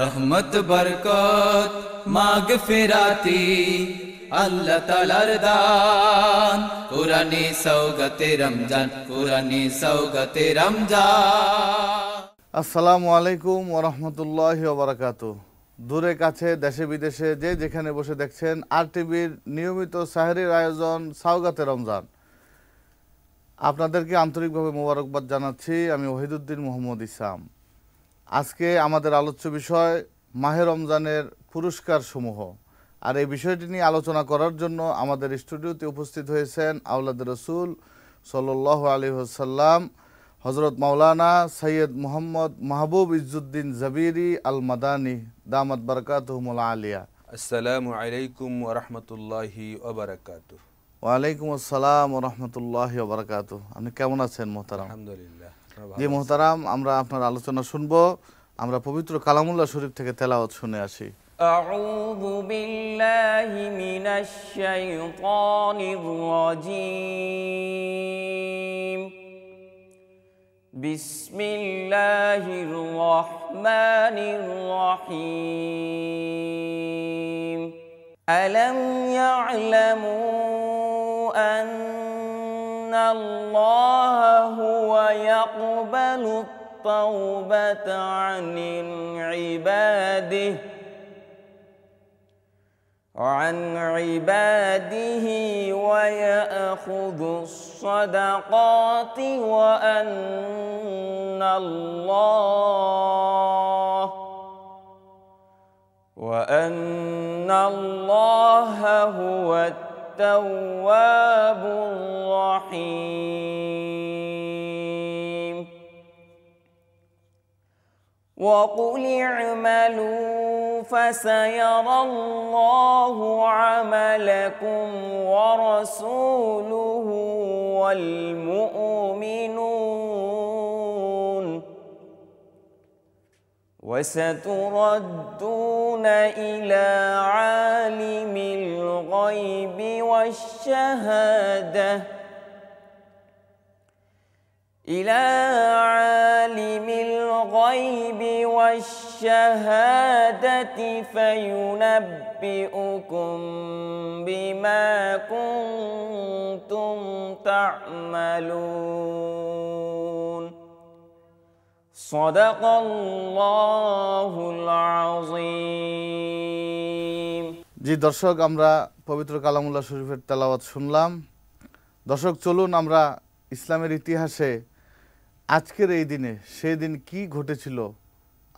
রহমত বরকত মাগ ফেরাতি আল্লাহ তালার দান কোরআনে সৌগতে রমজান কোরআনে সৌগতে রমজান আসসালামু আলাইকুম ওরহমতুল্লাহ ওবরাকাত দূরে কাছে দেশে বিদেশে যে যেখানে বসে দেখছেন আর টিভির নিয়মিত সাহরির আয়োজন সাউগাতে রমজান আপনাদেরকে আন্তরিকভাবে মোবারকবাদ জানাচ্ছি আমি ওহিদুদ্দিন মোহাম্মদ ইসলাম আজকে আমাদের আলোচ্য বিষয় মাহে রমজানের পুরস্কার সমূহ আর এই বিষয়টি নিয়ে আলোচনা করার জন্য আমাদের স্টুডিওতে উপস্থিত হয়েছেন আউলাদ রসুল সল্লাহ আলী হাসাল্লাম হজরত মাওলানা সৈয়দ মোহাম্মদ মাহবুব ইজুদ্দিন জাবিরি আল মাদানি দামাত বারকাতহমুল আলিয়া আসসালামু আলাইকুম ওরহমতুল্লাহি ওবরাকাত ওয়ালাইকুম আসসালাম রহমতুল্লাহ ওবরাকাত আপনি কেমন আছেন মোহতারাম আলহামদুলিল্লাহ জি মোহতারাম আমরা আপনার আলোচনা শুনব আমরা পবিত্র কালামুল্লাহ শরীফ থেকে তেলাওয়াত শুনে আসি أعوذ بالله من الشيطان الرجيم بسم الله الرحمن الرحيم ألم يعلموا أن الله هو يقبل التوبة عن عباده عن عباده ويأخذ الصدقات وأن الله وأن الله هو التوبة التواب الرحيم وقل اعملوا فسيرى الله عملكم ورسوله والمؤمنون وستردون إلى عالم الغيب والشهادة إلى عالم الغيب والشهادة فينبئكم بما كنتم تعملون صدق الله العظيم জি দর্শক আমরা পবিত্র কালামুল্লাহ শরীফের তেলাওয়াত শুনলাম দর্শক চলুন আমরা ইসলামের ইতিহাসে আজকের এই দিনে সেই দিন কি ঘটেছিল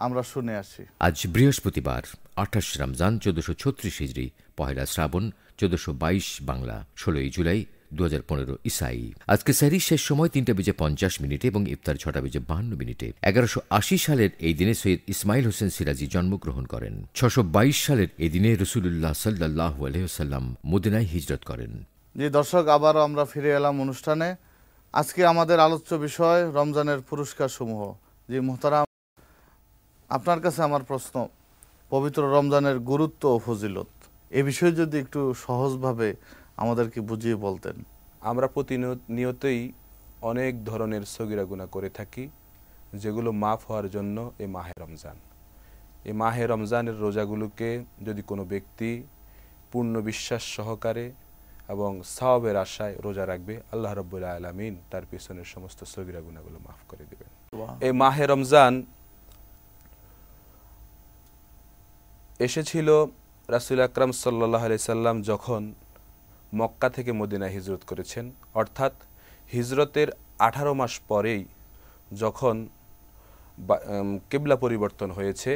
আমরা শুনে আসি আজ বৃহস্পতিবার আঠাশ রমজান চোদ্দশো ছত্রিশ হিজড়ি পহেলা শ্রাবণ চোদ্দশো বাইশ বাংলা ষোলোই জুলাই দু হাজার পনেরো ইসাই আজকে স্যারি শেষ সময় তিনটা বেজে পঞ্চাশ মিনিটে এবং ইফতার ছটা বেজে বাহান্ন মিনিটে এগারোশো আশি সালের এই দিনে সৈয়দ ইসমাইল হোসেন সিরাজি জন্মগ্রহণ করেন ছশো বাইশ সালের এই দিনে রসুল্লাহ সাল্লাহ আলহ্লাম মুদিনাই হিজরত করেন যে দর্শক আবারও আমরা ফিরে এলাম অনুষ্ঠানে আজকে আমাদের আলোচ্য বিষয় রমজানের পুরস্কার সমূহ যে মোহতারাম আপনার কাছে আমার প্রশ্ন পবিত্র রমজানের গুরুত্ব ও ফজিলত এ বিষয়ে যদি একটু সহজভাবে আমাদেরকে বুঝিয়ে বলতেন আমরা প্রতিনিয়তই অনেক ধরনের সগিরা গুণা করে থাকি যেগুলো মাফ হওয়ার জন্য এ মাহে রমজান এ মাহে রমজানের রোজাগুলোকে যদি কোনো ব্যক্তি পূর্ণ বিশ্বাস সহকারে এবং সাহবের আশায় রোজা রাখবে আল্লাহ রব্বুল্লাহ আলমিন তার পিছনের সমস্ত সগিরা গুণাগুলো মাফ করে দেবেন এই মাহে রমজান এসেছিল রাসুল আকরাম সাল্লাহ আলি সাল্লাম যখন মক্কা থেকে মদিনায় হিজরত করেছেন অর্থাৎ হিজরতের আঠারো মাস পরেই যখন কেবলা পরিবর্তন হয়েছে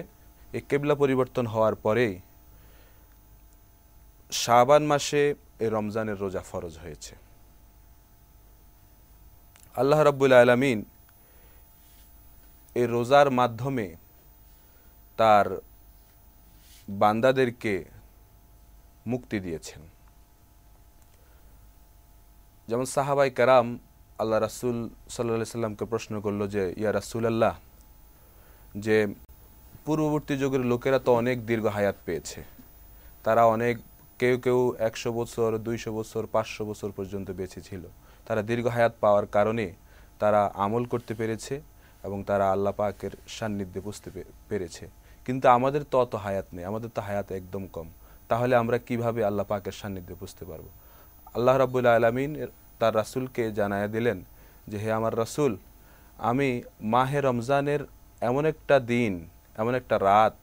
এই কেবলা পরিবর্তন হওয়ার পরেই শাবান মাসে রমজানের রোজা ফরজ হয়েছে আল্লাহ রাব্বুল আলমিন এই রোজার মাধ্যমে তার বান্দাদেরকে মুক্তি দিয়েছেন যেমন সাহাবাই কারাম আল্লাহ রাসুল সাল্লা সাল্লামকে প্রশ্ন করলো যে ইয়া রাসুল আল্লাহ যে পূর্ববর্তী যুগের লোকেরা তো অনেক দীর্ঘ হায়াত পেয়েছে তারা অনেক কেউ কেউ একশো বছর দুইশো বছর পাঁচশো বছর পর্যন্ত বেঁচে ছিল তারা দীর্ঘ হায়াত পাওয়ার কারণে তারা আমল করতে পেরেছে এবং তারা আল্লাহ পাকের সান্নিধ্যে বুঝতে পেরেছে কিন্তু আমাদের তো অত হায়াত নেই আমাদের তো হায়াত একদম কম তাহলে আমরা কিভাবে আল্লাহ পাকের সান্নিধ্যে বুঝতে পারবো আল্লাহ রাবুল্লা আলমিন তার রাসুলকে জানায় দিলেন যে হে আমার রাসুল আমি মাহে রমজানের এমন একটা দিন এমন একটা রাত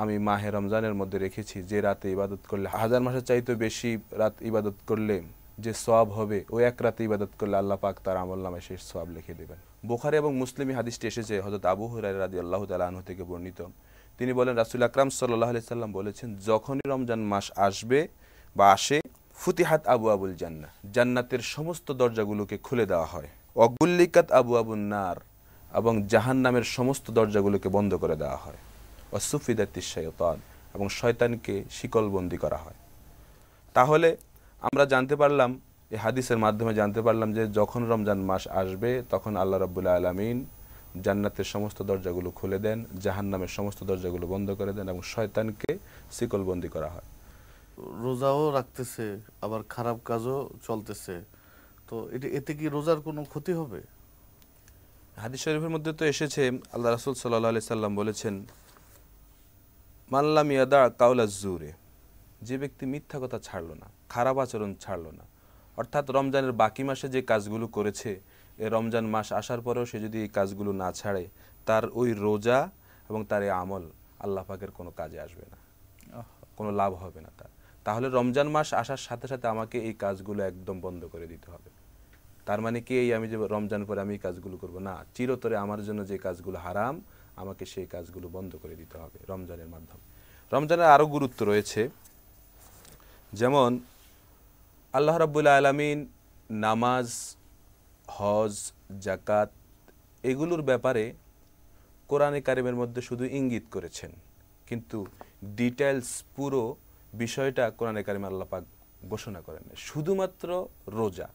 আমি মাহে রমজানের মধ্যে রেখেছি যে রাতে ইবাদত করলে হাজার মাসের চাইতে বেশি রাত ইবাদত করলে যে সব হবে ওই এক রাতে ইবাদত করলে আল্লাহ পাক তার আমল নামে শেষ সব লিখে দেবেন বোখারে এবং মুসলিম হাদিসটি এসেছে হজরত আবু হুরাই রাজি আল্লাহ তালাহ থেকে বর্ণিত তিনি বলেন রাসুল আকরাম সাল্লাহ আলি সাল্লাম বলেছেন যখনই রমজান মাস আসবে বা আসে ফুতিহাত আবু আবুল জান্না জান্নাতের সমস্ত দরজাগুলোকে খুলে দেওয়া হয় অগুল্লিকাত আবু আবুল নার এবং জাহান নামের সমস্ত দরজাগুলোকে বন্ধ করে দেওয়া হয় অসুফিদাতি শয়তান এবং শয়তানকে শিকলবন্দি করা হয় তাহলে আমরা জানতে পারলাম এই হাদিসের মাধ্যমে জানতে পারলাম যে যখন রমজান মাস আসবে তখন আল্লাহ রব্বুল্লা আলমিন জান্নাতের সমস্ত দরজাগুলো খুলে দেন জাহান্নামের সমস্ত দরজাগুলো বন্ধ করে দেন এবং শয়তানকে শিকলবন্দি করা হয় রোজাও রাখতেছে আবার খারাপ কাজও চলতেছে তো এটা এতে কি রোজার কোনো ক্ষতি হবে হাদিস শরীফের মধ্যে তো এসেছে আল্লাহ রাসুল সাল্লাহ আলি সাল্লাম বলেছেন মাল্লাম ইয়াদা কাউলা জুরে যে ব্যক্তি মিথ্যা কথা ছাড়লো না খারাপ আচরণ ছাড়লো না অর্থাৎ রমজানের বাকি মাসে যে কাজগুলো করেছে এ রমজান মাস আসার পরেও সে যদি এই কাজগুলো না ছাড়ে তার ওই রোজা এবং তার এই আমল আল্লাহ পাকের কোনো কাজে আসবে না কোনো লাভ হবে না তার তাহলে রমজান মাস আসার সাথে সাথে আমাকে এই কাজগুলো একদম বন্ধ করে দিতে হবে তার মানে কি এই আমি যে রমজান পরে আমি কাজগুলো করব না চিরতরে আমার জন্য যে কাজগুলো হারাম আমাকে সেই কাজগুলো বন্ধ করে দিতে হবে রমজানের মাধ্যমে রমজানের আরও গুরুত্ব রয়েছে যেমন আল্লাহ রাবুল আলমিন নামাজ হজ জাকাত এগুলোর ব্যাপারে কোরআনে কারিমের মধ্যে শুধু ইঙ্গিত করেছেন কিন্তু ডিটেলস পুরো বিষয়টা কোরআনে কারিম আল্লাহ পাক ঘোষণা করেন শুধুমাত্র রোজা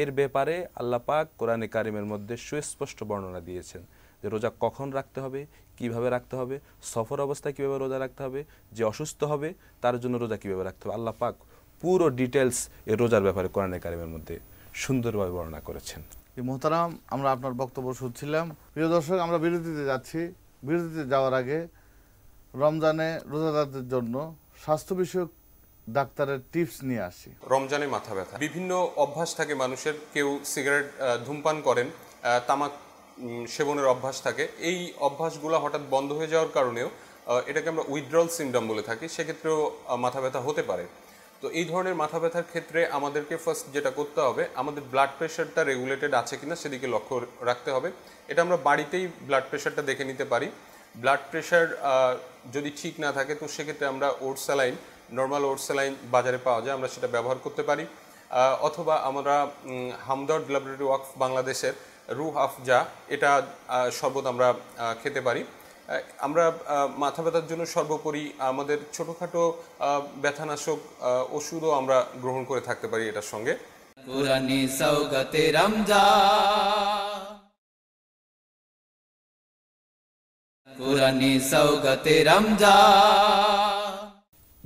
এর ব্যাপারে আল্লাহ পাক কোরআনে কারিমের মধ্যে সুস্পষ্ট বর্ণনা দিয়েছেন যে রোজা কখন রাখতে হবে কিভাবে রাখতে হবে সফর অবস্থায় কিভাবে রোজা রাখতে হবে যে অসুস্থ হবে তার জন্য রোজা কিভাবে রাখতে হবে আল্লাহ পাক পুরো ডিটেলস এ রোজার ব্যাপারে কোরআনে কারিমের মধ্যে সুন্দরভাবে বর্ণনা করেছেন মোহতারাম আমরা আপনার বক্তব্য শুনছিলাম প্রিয় দর্শক আমরা বিরতিতে যাচ্ছি বিরতিতে যাওয়ার আগে রমজানে রোজাদারদের জন্য স্বাস্থ্য বিষয়ক ডাক্তারের টিপস নিয়ে আসি রমজানে মাথা ব্যথা বিভিন্ন অভ্যাস থাকে মানুষের কেউ সিগারেট ধূমপান করেন তামাক সেবনের অভ্যাস থাকে এই অভ্যাসগুলো হঠাৎ বন্ধ হয়ে যাওয়ার কারণেও এটাকে আমরা উইথড্রল সিমডম বলে থাকি সেক্ষেত্রেও মাথা ব্যথা হতে পারে তো এই ধরনের মাথা ব্যথার ক্ষেত্রে আমাদেরকে ফার্স্ট যেটা করতে হবে আমাদের ব্লাড প্রেশারটা রেগুলেটেড আছে কিনা সেদিকে লক্ষ্য রাখতে হবে এটা আমরা বাড়িতেই ব্লাড প্রেশারটা দেখে নিতে পারি ব্লাড প্রেশার যদি ঠিক না থাকে তো সেক্ষেত্রে আমরা oats saline normal oats saline বাজারে পাওয়া যায় আমরা সেটা ব্যবহার করতে পারি অথবা আমরা হামদর্দ ল্যাবরেটরি ওয়ার্ক বাংলাদেশের রু আফজা এটা শরবত আমরা খেতে পারি আমরা মাথা ব্যথার জন্য সর্বোপরি আমাদের ছোটোখাটো ব্যথানাশক ওষুধও আমরা গ্রহণ করে থাকতে পারি এটার সঙ্গে সৌগতে রমজা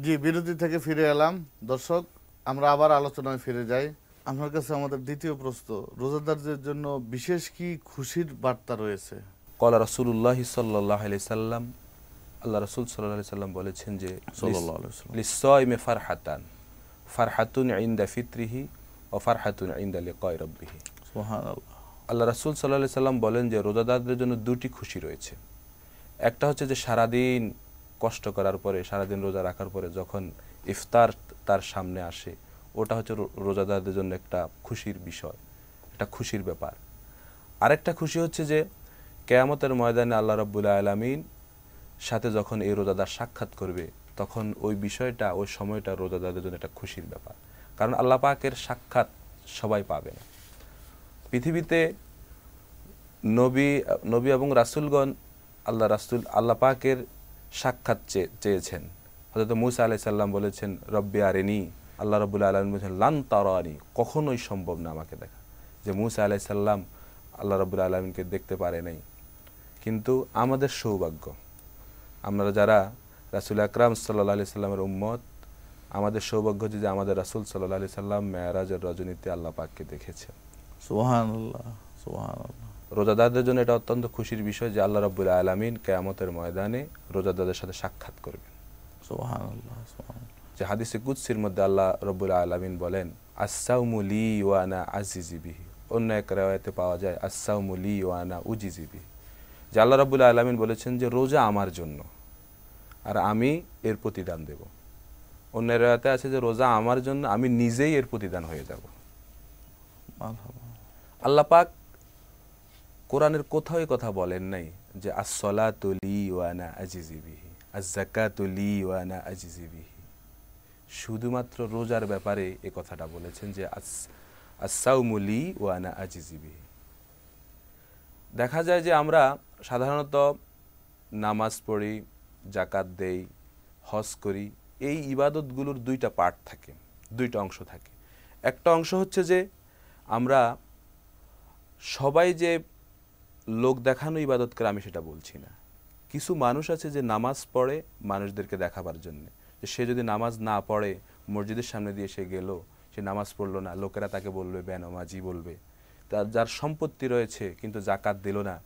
জি বিরতি থেকে ফিরে এলাম দর্শক আমরা আবার আলোচনায় ফিরে যাই আমার কাছে আমাদের দ্বিতীয় প্রশ্ন রোজাদারদের জন্য বিশেষ কি খুশির বার্তা রয়েছে কলা রসুল্লাহ সাল্লাহ সাল্লাম আল্লাহ রসুল সাল্লাহ সাল্লাম বলেছেন যে মে ফারহাতান ফারহাতুন ইন্দা ফিত্রিহি ও ফারহাতুন ইন্দা কয় রব্বিহি আল্লাহ রসুল সাল্লাহ সাল্লাম বলেন যে রোজাদারদের জন্য দুটি খুশি রয়েছে একটা হচ্ছে যে সারাদিন কষ্ট করার পরে সারাদিন রোজা রাখার পরে যখন ইফতার তার সামনে আসে ওটা হচ্ছে রোজাদারদের জন্য একটা খুশির বিষয় একটা খুশির ব্যাপার আরেকটা খুশি হচ্ছে যে কেয়ামতের ময়দানে আল্লাহ রব্বুল্লা আলমিন সাথে যখন এই রোজাদার সাক্ষাৎ করবে তখন ওই বিষয়টা ওই সময়টা রোজাদারদের জন্য একটা খুশির ব্যাপার কারণ আল্লাহ পাকের সাক্ষাৎ সবাই পাবে না পৃথিবীতে নবী নবী এবং রাসুলগণ আল্লাহ রাসুল আল্লাহ পাকের সাক্ষাৎ চেয়েছেন হয়তো মুসা আলাই সাল্লাম বলেছেন রব্বে আরেনি আল্লাহ রবুল্লা আলম বলেছেন লান তারি কখনোই সম্ভব না আমাকে দেখা যে মুসা আলাই সাল্লাম আল্লাহ রবুল্লা আলমিনকে দেখতে পারে নাই কিন্তু আমাদের সৌভাগ্য আমরা যারা রাসুল আকরাম সাল্লা আলি সাল্লামের উম্মত আমাদের সৌভাগ্য যে আমাদের রাসুল সাল্লাহ আলি সাল্লাম মেয়ারাজের রজনীতে আল্লাহ পাককে দেখেছেন সোহান আল্লাহ সোহান আল্লাহ রোজাদারদের জন্য এটা অত্যন্ত খুশির বিষয় যে আল্লাহ রাবুল আলমিন কেয়ামতের ময়দানে রোজাদারদের সাথে সাক্ষাৎ করবেন যে হাদিসে কুৎসির মধ্যে আল্লাহ রবুল আলমিন বলেন আসাউমুলি ওয়ানা আজিজিবি অন্য এক রেওয়ায়তে পাওয়া যায় আসাউমুলি ওয়ানা উজিজিবি যে আল্লাহ রবুল আলমিন বলেছেন যে রোজা আমার জন্য আর আমি এর প্রতিদান দেব অন্য রেওয়াতে আছে যে রোজা আমার জন্য আমি নিজেই এর প্রতিদান হয়ে যাব আল্লাহ পাক কোরআনের কোথাও কথা বলেন নাই যে আসলা তলি ওয়ানা আজিজিবিহি আজাকা তলি ওয়ানা আজিজিবিহি শুধুমাত্র রোজার ব্যাপারে এ কথাটা বলেছেন যে আস আসাউমুলি ওয়ানা আজিজিবি দেখা যায় যে আমরা সাধারণত নামাজ পড়ি জাকাত দেই হজ করি এই ইবাদতগুলোর দুইটা পার্ট থাকে দুইটা অংশ থাকে একটা অংশ হচ্ছে যে আমরা সবাই যে লোক দেখানো ইবাদতকে আমি সেটা বলছি না কিছু মানুষ আছে যে নামাজ পড়ে মানুষদেরকে দেখাবার জন্যে যে সে যদি নামাজ না পড়ে মসজিদের সামনে দিয়ে সে গেল সে নামাজ পড়লো না লোকেরা তাকে বলবে বেনমাজি বলবে তার যার সম্পত্তি রয়েছে কিন্তু জাকাত দিল না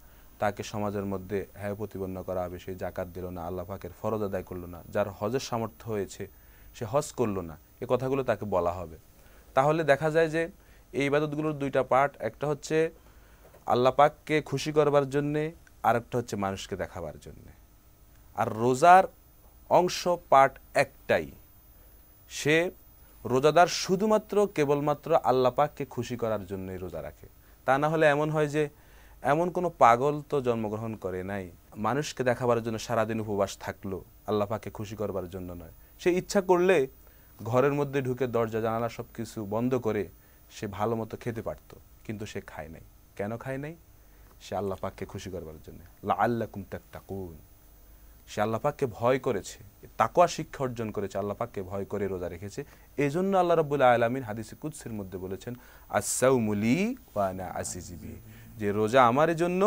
তাকে সমাজের মধ্যে হ্যাঁ প্রতিপন্ন করা হবে সে জাকাত দিল না আল্লাহ পাকের ফরজ আদায় করলো না যার হজের সামর্থ্য হয়েছে সে হজ করলো না এ কথাগুলো তাকে বলা হবে তাহলে দেখা যায় যে এই ইবাদতগুলোর দুইটা পার্ট একটা হচ্ছে আল্লাহ পাককে খুশি করবার জন্যে আরেকটা হচ্ছে মানুষকে দেখাবার জন্যে আর রোজার অংশ পাঠ একটাই সে রোজাদার শুধুমাত্র কেবলমাত্র আল্লাহ পাককে খুশি করার জন্যই রোজা রাখে তা না হলে এমন হয় যে এমন কোনো পাগল তো জন্মগ্রহণ করে নাই মানুষকে দেখাবার জন্য সারাদিন উপবাস থাকলো আল্লাহ পাককে খুশি করবার জন্য নয় সে ইচ্ছা করলে ঘরের মধ্যে ঢুকে দরজা জানালা সব কিছু বন্ধ করে সে ভালো মতো খেতে পারত কিন্তু সে খায় নাই কেন খায় নাই সে আল্লাহ পাককে খুশি করবার জন্য লা আল্লাহ কুমতাক তাকুন সে আল্লাহ পাককে ভয় করেছে তাকোয়া শিক্ষা অর্জন করেছে আল্লাহ পাককে ভয় করে রোজা রেখেছে এই জন্য আল্লাহ রবুল্লা আলমিন হাদিসে কুৎসের মধ্যে বলেছেন আসাউমুলি ওয়ানা আসিজিবি যে রোজা আমার জন্য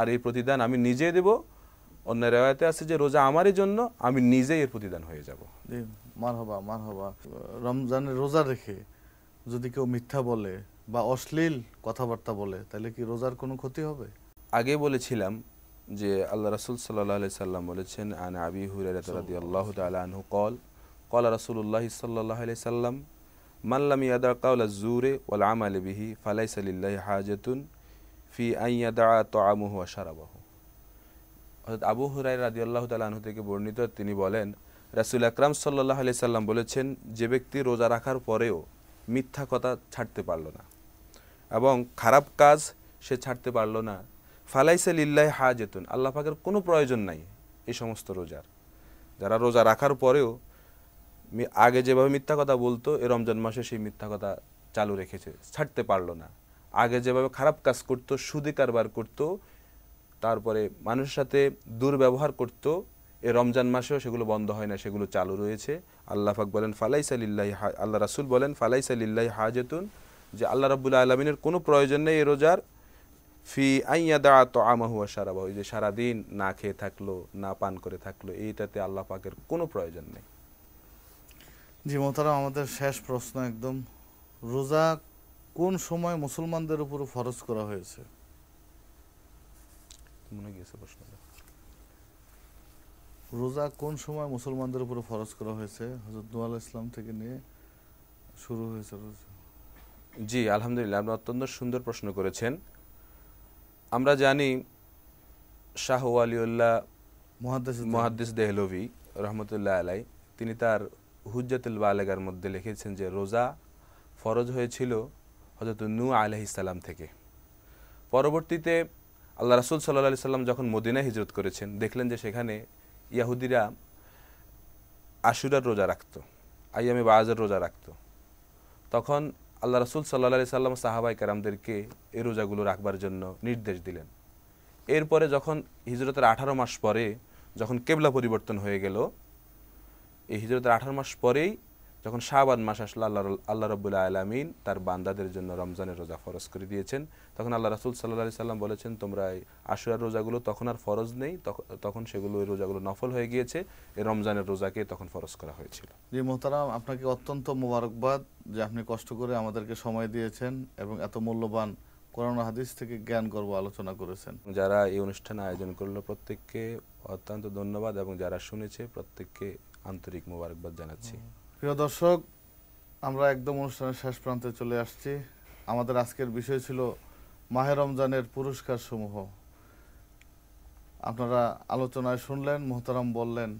আর এই প্রতিদান আমি নিজে দেব অন্য রেওয়ায়তে আছে যে রোজা আমারই জন্য আমি নিজেই এর প্রতিদান হয়ে যাব মার হবা মার হবা রমজানের রোজা রেখে যদি কেউ মিথ্যা বলে বা অশ্লীল কথাবার্তা বলে তাহলে কি রোজার কোনো ক্ষতি হবে আগে বলেছিলাম যে আল্লাহ রাসুল সাল্লাহ সাল্লাম বলেছেন আন আবি হুরাদি আল্লাহ আনহু কল কলা রাসুল্লাহ সাল্লাহ সাল্লাম মাল্লাম ইয়াদা কাউলা জুরে ওয়াল আমাল বিহি ফালাই সালিল্লাহ হাজতুন ফি আইয়াদা তো আমুহু আশারাবাহ আবু হুরাই রাদি আল্লাহ আনহু থেকে বর্ণিত তিনি বলেন রাসুল আকরাম সাল্লাহ আলি সাল্লাম বলেছেন যে ব্যক্তি রোজা রাখার পরেও মিথ্যা কথা ছাড়তে পারল না এবং খারাপ কাজ সে ছাড়তে পারলো না ফালাইসে লিল্লাহ হা যেতুন আল্লাহ পাকের কোনো প্রয়োজন নাই এই সমস্ত রোজার যারা রোজা রাখার পরেও আগে যেভাবে মিথ্যা কথা বলতো এ রমজান মাসে সেই মিথ্যা কথা চালু রেখেছে ছাড়তে পারলো না আগে যেভাবে খারাপ কাজ করতো সুদে কারবার করতো তারপরে মানুষের সাথে দুর্ব্যবহার করতো এ রমজান মাসেও সেগুলো বন্ধ হয় না সেগুলো চালু রয়েছে আল্লাহ পাক বলেন ফালাইসালিল্লাহ আল্লাহ রাসুল বলেন হা যেতুন যে আল্লাহ রাবুল্লা আলমিনের কোনো প্রয়োজন নেই এ রোজার ফি আইয়া দা তো আমাহুয়া সারাবাহ যে সারাদিন না খেয়ে থাকলো না পান করে থাকলো এইটাতে আল্লাহ পাকের কোনো প্রয়োজন নেই জি মোতারা আমাদের শেষ প্রশ্ন একদম রোজা কোন সময় মুসলমানদের উপর ফরজ করা হয়েছে মনে গিয়েছে প্রশ্নটা রোজা কোন সময় মুসলমানদের উপর ফরজ করা হয়েছে হজরত নোয়াল ইসলাম থেকে নিয়ে শুরু হয়েছে রোজা জি আলহামদুলিল্লাহ আপনি অত্যন্ত সুন্দর প্রশ্ন করেছেন আমরা জানি শাহ আলিউল্লাহ মহাদ্দিস দেহলভি রহমতুল্লাহ আলাই তিনি তার হুজ্জাতুল বালেগার মধ্যে লিখেছেন যে রোজা ফরজ হয়েছিল হজরত নু সালাম থেকে পরবর্তীতে আল্লাহ রাসুল সাল্লাহ সাল্লাম যখন মদিনা হিজরত করেছেন দেখলেন যে সেখানে ইয়াহুদিরা আশুরার রোজা রাখত আইয়ামে বাজার রোজা রাখত তখন আল্লাহ রসুল সাল্লা সাল্লাম সাহাবাই কারামদেরকে এই রোজাগুলো রাখবার জন্য নির্দেশ দিলেন এরপরে যখন হিজরতের আঠারো মাস পরে যখন কেবলা পরিবর্তন হয়ে গেল এই হিজরতের আঠারো মাস পরেই যখন শাহবান মাস আসলে আল্লাহ আল্লাহ রবুল্লা আলমিন তার বান্দাদের জন্য রমজানের রোজা ফরজ করে দিয়েছেন তখন আল্লাহ রাসুল সাল্লাহ সাল্লাম বলেছেন তোমরা এই আশুরার রোজাগুলো তখন আর ফরজ নেই তখন সেগুলো ওই রোজাগুলো নফল হয়ে গিয়েছে এই রমজানের রোজাকে তখন ফরজ করা হয়েছিল জি মোহতারাম আপনাকে অত্যন্ত মোবারকবাদ যে আপনি কষ্ট করে আমাদেরকে সময় দিয়েছেন এবং এত মূল্যবান কোরআন হাদিস থেকে জ্ঞান গর্ব আলোচনা করেছেন যারা এই অনুষ্ঠান আয়োজন করলো প্রত্যেককে অত্যন্ত ধন্যবাদ এবং যারা শুনেছে প্রত্যেককে আন্তরিক মোবারকবাদ জানাচ্ছি প্রিয় দর্শক আমরা একদম অনুষ্ঠানের শেষ প্রান্তে চলে আসছি আমাদের আজকের বিষয় ছিল মাহে রমজানের পুরস্কার সমূহ আপনারা আলোচনায় শুনলেন মোহতারাম বললেন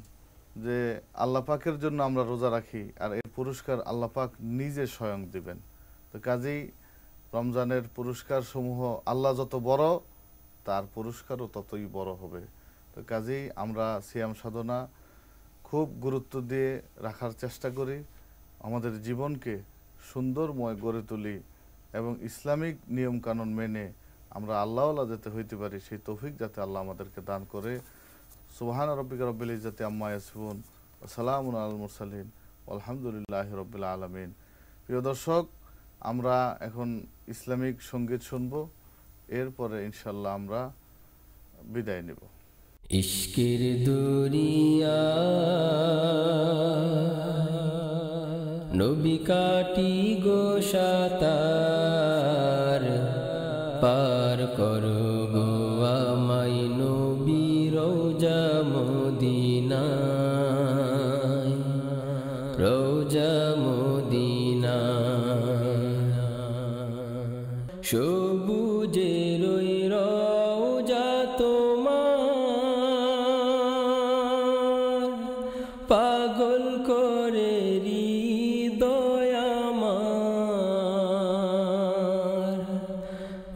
যে আল্লাপাকের জন্য আমরা রোজা রাখি আর এর পুরস্কার আল্লাপাক নিজে স্বয়ং দিবেন তো কাজেই রমজানের পুরস্কার সমূহ আল্লাহ যত বড় তার পুরস্কারও ততই বড় হবে তো কাজেই আমরা সিয়াম সাধনা খুব গুরুত্ব দিয়ে রাখার চেষ্টা করি আমাদের জীবনকে সুন্দরময় গড়ে তুলি এবং ইসলামিক নিয়মকানুন মেনে আমরা আল্লাহ যাতে হইতে পারি সেই তৌফিক যাতে আল্লাহ আমাদেরকে দান করে সুবাহান রব্বিক রব্বিল ইজাতে আম্মা ইয়াসফুন সালামুন আলমুর মুরসালিন আলহামদুলিল্লাহ রব্বিল আলমিন প্রিয় দর্শক আমরা এখন ইসলামিক সঙ্গীত শুনব এরপরে ইনশাল্লাহ আমরা বিদায় নেব ইশকের দুনিয়া নবী কাটি গোসাত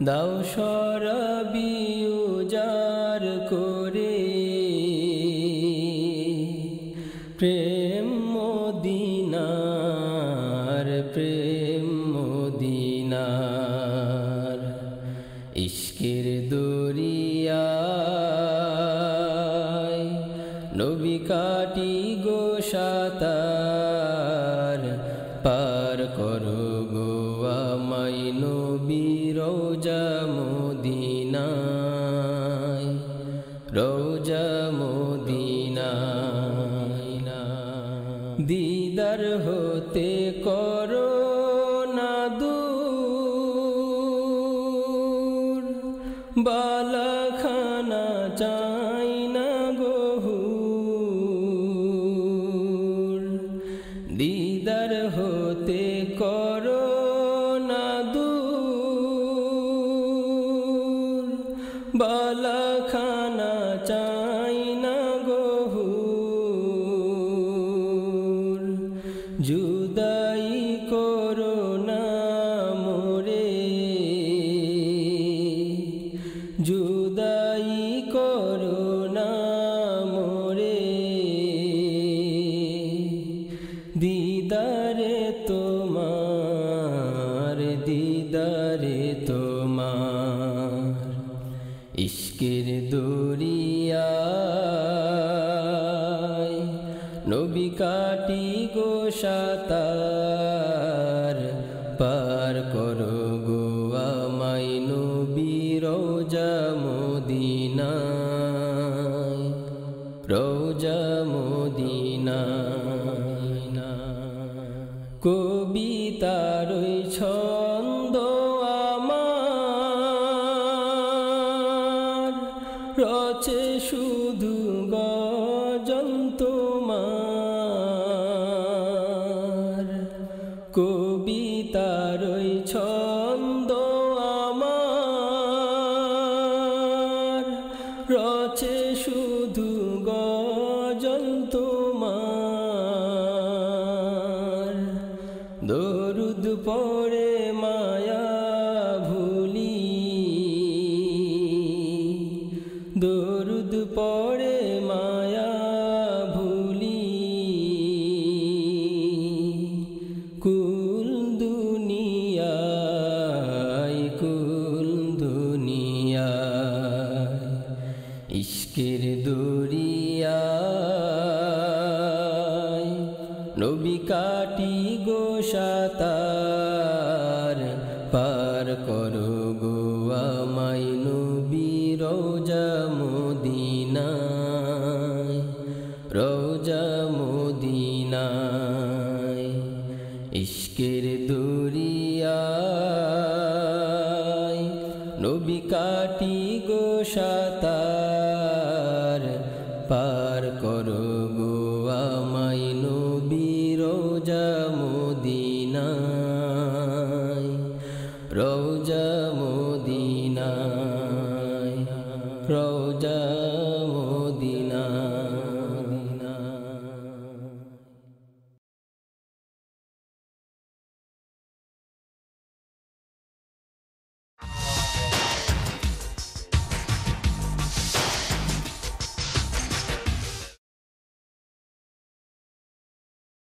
দাও সরবি উজার কো দিদার হতে করো খোদাই করো do নবী কাটি গো সাতার পা